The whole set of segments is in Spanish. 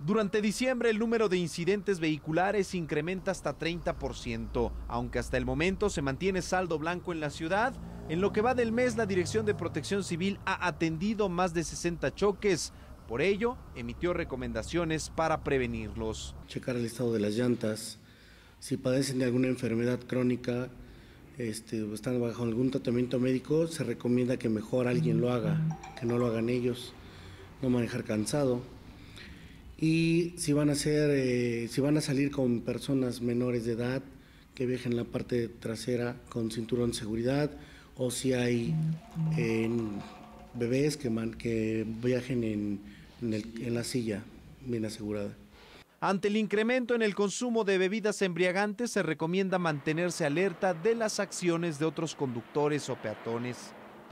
Durante diciembre el número de incidentes vehiculares incrementa hasta 30%, aunque hasta el momento se mantiene saldo blanco en la ciudad. En lo que va del mes, la Dirección de Protección Civil ha atendido más de 60 choques. Por ello, emitió recomendaciones para prevenirlos. Checar el estado de las llantas, si padecen de alguna enfermedad crónica este, o están bajo algún tratamiento médico, se recomienda que mejor alguien lo haga, que no lo hagan ellos, no manejar cansado y si van a ser, eh, si van a salir con personas menores de edad que viajen la parte trasera con cinturón de seguridad o si hay bebés que, viajen en, en la silla bien asegurada. Ante el incremento en el consumo de bebidas embriagantes, se recomienda mantenerse alerta de las acciones de otros conductores o peatones.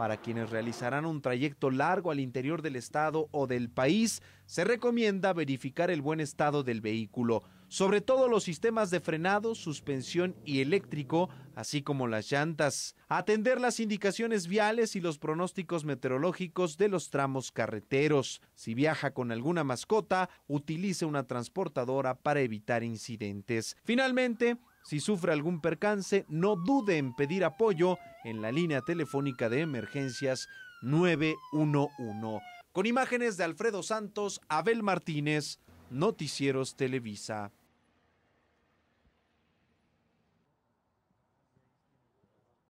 Para quienes realizarán un trayecto largo al interior del estado o del país, se recomienda verificar el buen estado del vehículo, sobre todo los sistemas de frenado, suspensión y eléctrico, así como las llantas. Atender las indicaciones viales y los pronósticos meteorológicos de los tramos carreteros. Si viaja con alguna mascota, utilice una transportadora para evitar incidentes. Finalmente, si sufre algún percance, no dude en pedir apoyo en la línea telefónica de emergencias 911. Con imágenes de Alfredo Santos, Abel Martínez, Noticieros Televisa.